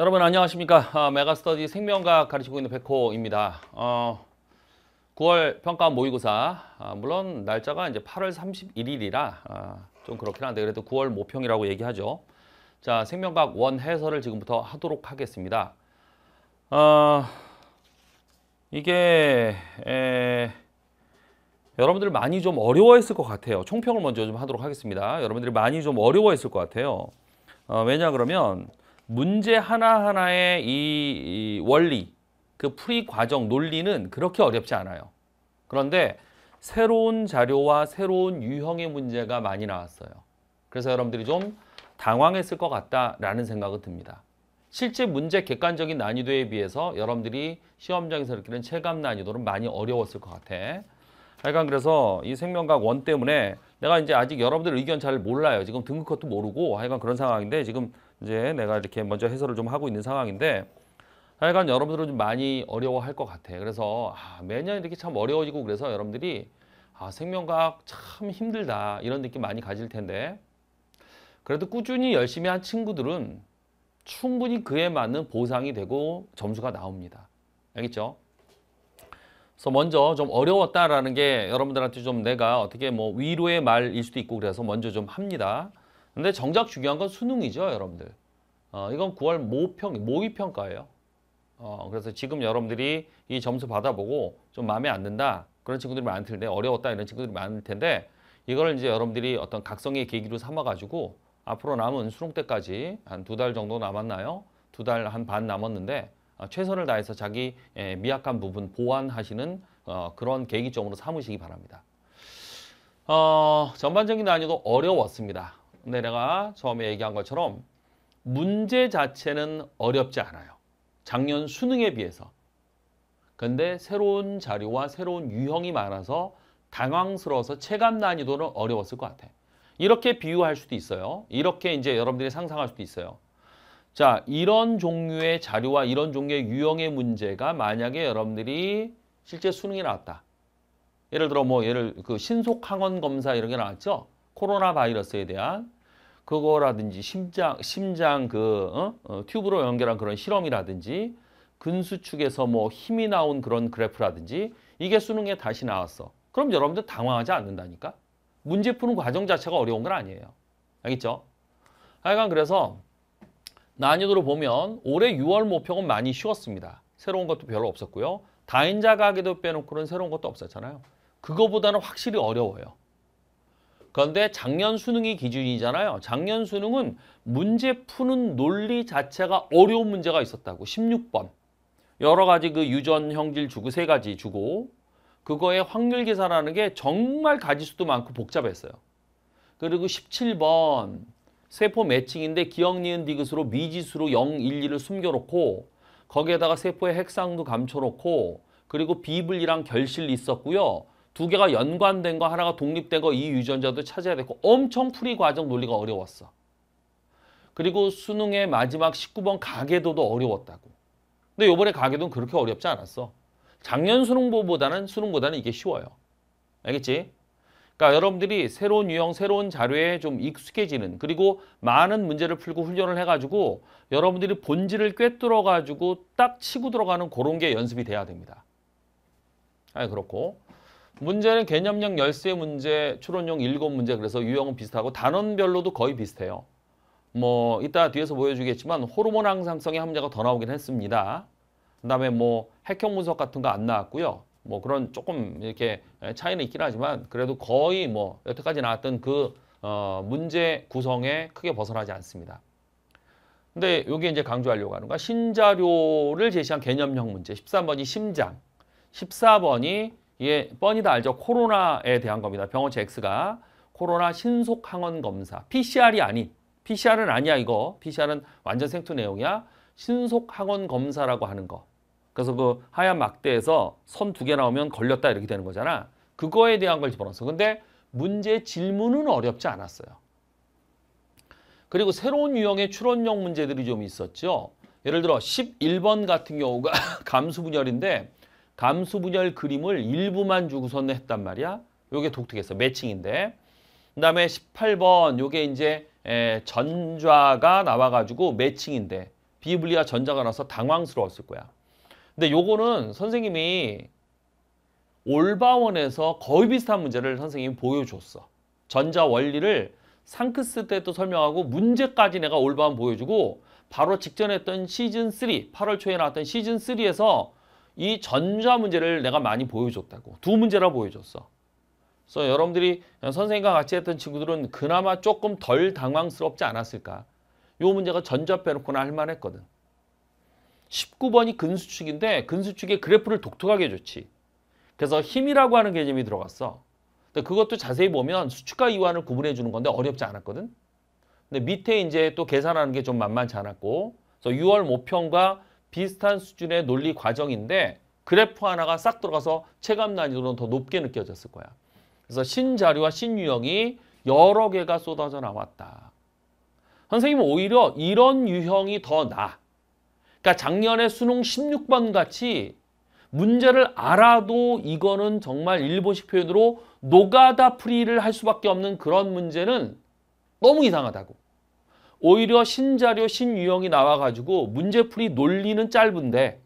여러분 안녕하십니까 아, 메가스터디 생명과학 가르치고 있는 백호입니다 어, 9월 평가 모의고사 아, 물론 날짜가 이제 8월 31일이라 아, 어, 좀 그렇긴 한데 그래도 9월 모평이라고 얘기하죠 자 생명과학 원 해설을 지금부터 하도록 하겠습니다 어, 이게 에, 여러분들 많이 좀 어려워했을 것 같아요 총평을 먼저 좀 하도록 하겠습니다 여러분들이 많이 좀 어려워했을 것 같아요 어, 왜냐 그러면 문제 하나하나의 이, 원리, 그 풀이 과정, 논리는 그렇게 어렵지 않아요. 그런데 새로운 자료와 새로운 유형의 문제가 많이 나왔어요. 그래서 여러분들이 좀 당황했을 것 같다라는 생각은 듭니다. 실제 문제 객관적인 난이도에 비해서 여러분들이 시험장에서 느끼는 체감 난이도는 많이 어려웠을 것 같아. 하여간 그래서 이 생명과학 원 때문에 내가 이제 아직 여러분들 의견 잘 몰라요. 지금 등급컷도 모르고 하여간 그런 상황인데 지금 이제 내가 이렇게 먼저 해설을 좀 하고 있는 상황인데 하여간 여러분들은 좀 많이 어려워할 것 같아. 그래서 아, 매년 이렇게 참 어려워지고 그래서 여러분들이 아, 생명과학 참 힘들다 이런 느낌 많이 가질 텐데 그래도 꾸준히 열심히 한 친구들은 충분히 그에 맞는 보상이 되고 점수가 나옵니다. 알겠죠? 그래서 먼저 좀 어려웠다라는 게 여러분들한테 좀 내가 어떻게 뭐 위로의 말일 수도 있고 그래서 먼저 좀 합니다. 근데 정작 중요한 건 수능이죠, 여러분들. 어, 이건 9월 모평, 모의평가예요. 어, 그래서 지금 여러분들이 이 점수 받아보고 좀 마음에 안 든다. 그런 친구들이 많을 텐데, 어려웠다. 이런 친구들이 많을 텐데, 이걸 이제 여러분들이 어떤 각성의 계기로 삼아가지고 앞으로 남은 수능 때까지 한 두 달 정도 남았나요? 두 달 한 반 남았는데 어, 최선을 다해서 자기 예, 미약한 부분 보완하시는 어, 그런 계기점으로 삼으시기 바랍니다. 어, 전반적인 난이도 어려웠습니다. 근데 내가 처음에 얘기한 것처럼 문제 자체는 어렵지 않아요. 작년 수능에 비해서. 근데 새로운 자료와 새로운 유형이 많아서 당황스러워서 체감 난이도는 어려웠을 것 같아. 이렇게 비유할 수도 있어요. 이렇게 이제 여러분들이 상상할 수도 있어요. 자, 이런 종류의 자료와 이런 종류의 유형의 문제가 만약에 여러분들이 실제 수능에 나왔다. 예를 들어 뭐 예를 그 신속항원 검사 이런 게 나왔죠. 코로나 바이러스에 대한 그거라든지 심장 심장 그 어? 어, 튜브로 연결한 그런 실험이라든지 근수축에서 뭐 힘이 나온 그런 그래프라든지 이게 수능에 다시 나왔어. 그럼 여러분들 당황하지 않는다니까. 문제 푸는 과정 자체가 어려운 건 아니에요. 알겠죠? 하여간 그래서 난이도를 보면 올해 6월 모평은 많이 쉬웠습니다. 새로운 것도 별로 없었고요. 다인자 가게도 빼놓고는 새로운 것도 없었잖아요. 그거보다는 확실히 어려워요. 그런데 작년 수능이 기준이잖아요. 작년 수능은 문제 푸는 논리 자체가 어려운 문제가 있었다고. 16번. 여러 가지 그 유전, 형질 주고 세 가지 주고 그거에 확률 계산하는 게 정말 가지수도 많고 복잡했어요. 그리고 17번 세포 매칭인데 기억 니은 디귿으로 미지수로 0, 1, 2를 숨겨놓고 거기에다가 세포의 핵상도 감춰놓고 그리고 비블이랑 결실 이 있었고요. 두 개가 연관된 거 하나가 독립된 거 이 유전자도 찾아야 되고 엄청 풀이 과정 논리가 어려웠어. 그리고 수능의 마지막 19번 가계도도 어려웠다고. 근데 요번에 가계도는 그렇게 어렵지 않았어. 작년 수능보다는 수능보다는 이게 쉬워요. 알겠지? 그러니까 여러분들이 새로운 유형, 새로운 자료에 좀 익숙해지는 그리고 많은 문제를 풀고 훈련을 해가지고 여러분들이 본질을 꿰뚫어가지고 딱 치고 들어가는 그런 게 연습이 돼야 됩니다. 아 그렇고 문제는 개념형 열쇠 문제, 추론형 일곱 문제 그래서 유형은 비슷하고 단원별로도 거의 비슷해요. 뭐 이따 뒤에서 보여주겠지만 호르몬 항상성의 함자가 더 나오긴 했습니다. 그다음에 뭐 핵형 분석 같은 거 안 나왔고요. 뭐 그런 조금 이렇게 차이는 있긴 하지만 그래도 거의 뭐 여태까지 나왔던 그 어, 문제 구성에 크게 벗어나지 않습니다. 근데 여기 이제 강조하려고 하는 건 신자료를 제시한 개념형 문제. 13번이 심장, 14번이 이게 예, 뻔히 다 알죠. 코로나에 대한 겁니다. 병원체 X가 코로나 신속 항원 검사 PCR이 아닌 PCR은 아니야 이거. PCR은 완전 생투 내용이야. 신속 항원 검사라고 하는 거. 그래서 그 하얀 막대에서 선 두 개 나오면 걸렸다 이렇게 되는 거잖아. 그거에 대한 걸 집어넣었어. 근데 문제 질문은 어렵지 않았어요. 그리고 새로운 유형의 출원형 문제들이 좀 있었죠. 예를 들어 11번 같은 경우가 감수 분열인데 감수분열 그림을 일부만 주고서는 했단 말이야. 요게 독특했어. 매칭인데. 그 다음에 18번 요게 이제 전좌가 나와가지고 매칭인데 비블리아 전자가 나서 당황스러웠을 거야. 근데 요거는 선생님이 올바원에서 거의 비슷한 문제를 선생님이 보여줬어. 전자 원리를 상크스 때도 설명하고 문제까지 내가 올바원 보여주고 바로 직전에 했던 시즌 3, 8월 초에 나왔던 시즌 3에서 이 전자 문제를 내가 많이 보여줬다고. 두 문제라 보여줬어. 그래서 여러분들이 선생님과 같이 했던 친구들은 그나마 조금 덜 당황스럽지 않았을까. 이 문제가 전자 빼놓고는 할만했거든. 19번이 근수축인데 근수축의 그래프를 독특하게 줬지 그래서 힘이라고 하는 개념이 들어갔어. 근데 그것도 자세히 보면 수축과 이완을 구분해 주는 건데 어렵지 않았거든. 근데 밑에 이제 또 계산하는 게 좀 만만치 않았고 그래서 6월 모평과 비슷한 수준의 논리 과정인데 그래프 하나가 싹 들어가서 체감 난이도는 더 높게 느껴졌을 거야. 그래서 신자료와 신유형이 여러 개가 쏟아져 나왔다. 선생님은 오히려 이런 유형이 더 나아. 그러니까 작년에 수능 16번 같이 문제를 알아도 이거는 정말 일본식 표현으로 노가다 프리를 할 수밖에 없는 그런 문제는 너무 이상하다고. 오히려 신자료, 신유형이 나와가지고 문제풀이 논리는 짧은데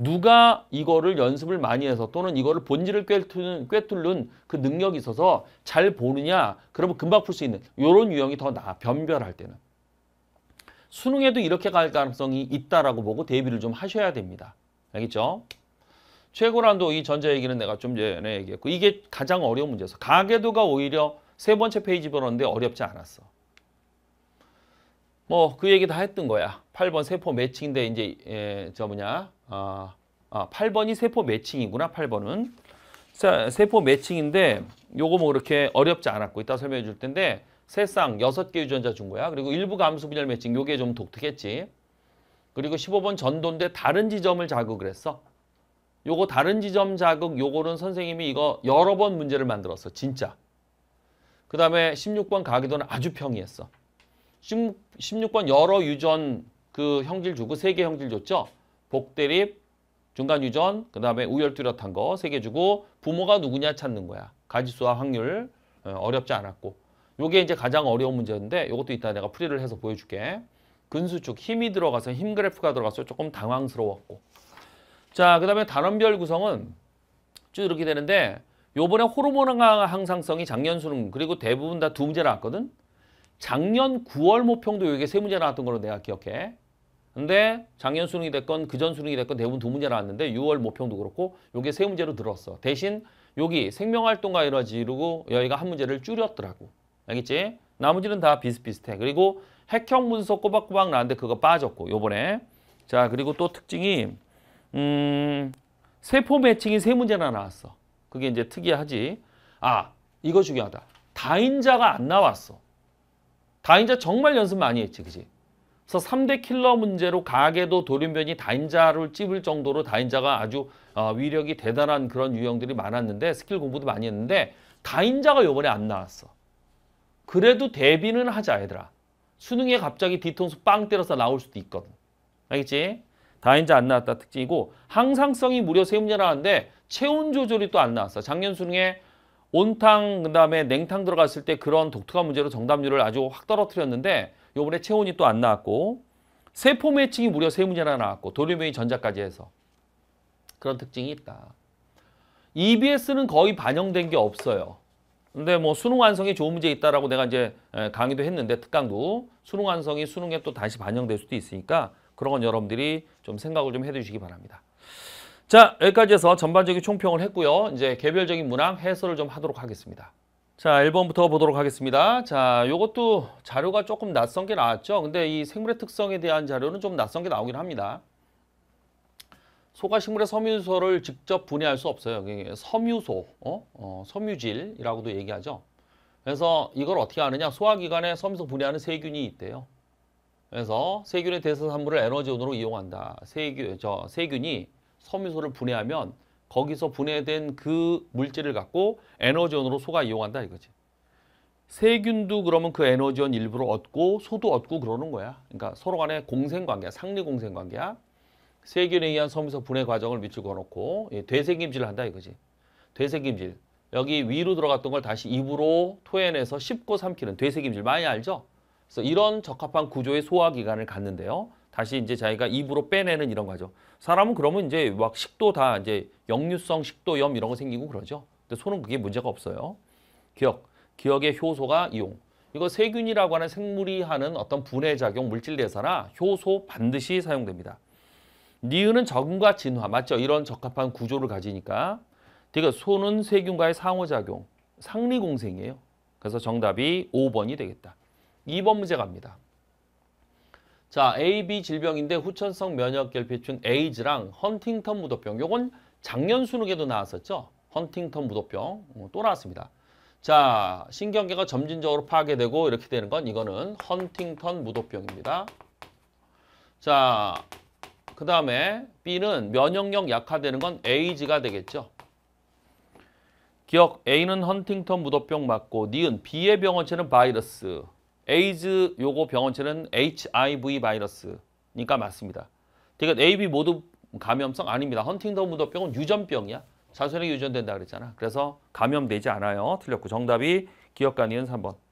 누가 이거를 연습을 많이 해서 또는 이거를 본질을 꿰뚫는, 꿰뚫는 그 능력이 있어서 잘 보느냐 그러면 금방 풀 수 있는 이런 유형이 더 나아 변별할 때는 수능에도 이렇게 갈 가능성이 있다라고 보고 대비를 좀 하셔야 됩니다 알겠죠? 최고난도이 전자 얘기는 내가 좀 전에 얘기했고 이게 가장 어려운 문제에서 가계도가 오히려 세 번째 페이지 번호인데 어렵지 않았어 뭐그 얘기 다 했던 거야. 8번 세포 매칭인데 이제 예, 저 뭐냐 아, 아 8번이 세포 매칭이구나 8번은 자, 세포 매칭인데 요거 뭐 그렇게 어렵지 않았고 이따 설명해 줄 텐데 세상 6개 유전자 준 거야. 그리고 일부 감수 분열 매칭 요게 좀 독특했지. 그리고 15번 전도인데 다른 지점을 자극을 했어. 요거 다른 지점 자극 요거는 선생님이 이거 여러 번 문제를 만들었어. 진짜. 그 다음에 16번 가기도는 아주 평이했어. 16, 번 여러 유전 그 형질 주고 세 개 형질 줬죠. 복대립, 중간 유전, 그 다음에 우열 뚜렷한 거 세 개 주고 부모가 누구냐 찾는 거야. 가지수와 확률 어, 어렵지 않았고 요게 이제 가장 어려운 문제였는데 이것도 이따 내가 풀이를 해서 보여줄게. 근수축 힘이 들어가서 힘 그래프가 들어가서 조금 당황스러웠고 자그 다음에 단원별 구성은 쭉 이렇게 되는데 요번에 호르몬 항상성이 작년 수능 그리고 대부분 다 두 문제 나왔거든. 작년 9월 모평도 여기에 세 문제 나왔던 걸로 내가 기억해. 근데 작년 수능이 됐건 그 전 수능이 됐건 대부분 두 문제 나왔는데 6월 모평도 그렇고 요게 세 문제로 들었어. 대신 여기 생명활동과 에너지로 여기가 한 문제를 줄였더라고. 알겠지? 나머지는 다 비슷비슷해. 그리고 핵형 분석 꼬박꼬박 나왔는데 그거 빠졌고 요번에 자 그리고 또 특징이 음 세포 매칭이 세 문제나 나왔어. 그게 이제 특이하지. 아 이거 중요하다. 다인자가 안 나왔어. 다인자 정말 연습 많이 했지 그지? 그래서 3대 킬러 문제로 가게도 돌연변이 다인자를 찝을 정도로 다인자가 아주 어, 위력이 대단한 그런 유형들이 많았는데 스킬 공부도 많이 했는데 다인자가 요번에 안 나왔어. 그래도 대비는 하자 얘들아. 수능에 갑자기 뒤통수 빵 때려서 나올 수도 있거든. 알겠지? 다인자 안 나왔다 특징이고 항상성이 무려 세 문제 나왔는데 체온 조절이 또 안 나왔어. 작년 수능에 온탕 그다음에 냉탕 들어갔을 때 그런 독특한 문제로 정답률을 아주 확 떨어뜨렸는데 요번에 체온이 또 안 나왔고 세포 매칭이 무려 세 문제나 나왔고 돌연변이 전자까지 해서 그런 특징이 있다. EBS는 거의 반영된 게 없어요. 근데 뭐 수능 완성에 좋은 문제 있다라고 내가 이제 강의도 했는데 특강도 수능 완성이 수능에 또 다시 반영될 수도 있으니까 그런 건 여러분들이 좀 생각을 좀 해두시기 바랍니다. 자 여기까지 해서 전반적인 총평을 했고요. 이제 개별적인 문항 해설을 좀 하도록 하겠습니다. 자 1번부터 보도록 하겠습니다. 자 요것도 자료가 조금 낯선 게 나왔죠. 근데 이 생물의 특성에 대한 자료는 좀 낯선 게 나오긴 합니다. 소가 식물의 섬유소를 직접 분해할 수 없어요. 섬유소, 어? 어, 섬유질이라고도 얘기하죠. 그래서 이걸 어떻게 하느냐? 소화기관에 섬유소 분해하는 세균이 있대요. 그래서 세균의 대사산물을 에너지원으로 이용한다. 세균, 저 세균이 섬유소를 분해하면 거기서 분해된 그 물질을 갖고 에너지원으로 소가 이용한다 이거지. 세균도 그러면 그 에너지원 일부를 얻고 소도 얻고 그러는 거야. 그러니까 서로 간에 공생관계야. 상리공생관계야. 세균에 의한 섬유소 분해 과정을 밑줄 그어놓고 예, 되새김질을 한다 이거지. 되새김질. 여기 위로 들어갔던 걸 다시 입으로 토해내서 씹고 삼키는 되새김질 많이 알죠? 그래서 이런 적합한 구조의 소화기관을 갖는데요. 다시 이제 자기가 입으로 빼내는 이런 거죠. 사람은 그러면 이제 막 식도 다 이제 역류성 식도염 이런 거 생기고 그러죠. 근데 손은 그게 문제가 없어요. 기억, 기억의 효소가 이용. 이거 세균이라고 하는 생물이 하는 어떤 분해 작용, 물질 대사나 효소 반드시 사용됩니다. 니은은 적응과 진화, 맞죠? 이런 적합한 구조를 가지니까. 그러니 손은 세균과의 상호작용, 상리공생이에요. 그래서 정답이 5번이 되겠다. 2번 문제 갑니다. 자, AB 질병인데 후천성 면역 결핍증 에이즈랑 헌팅턴 무도병. 요건 작년 수능에도 나왔었죠. 헌팅턴 무도병 어, 또 나왔습니다. 자, 신경계가 점진적으로 파괴되고 이렇게 되는 건 이거는 헌팅턴 무도병입니다. 자, 그 다음에 B는 면역력 약화되는 건 에이즈가 되겠죠. 기억 A는 헌팅턴 무도병 맞고 니은 B의 병원체는 바이러스 에이즈 요거 병원체는 HIV 바이러스니까 맞습니다. 그러니까 AB 모두 감염성 아닙니다. 헌팅턴 무더병은 유전병이야. 자손에게 유전된다 그랬잖아. 그래서 감염되지 않아요. 틀렸고 정답이 기억과 니은 3번.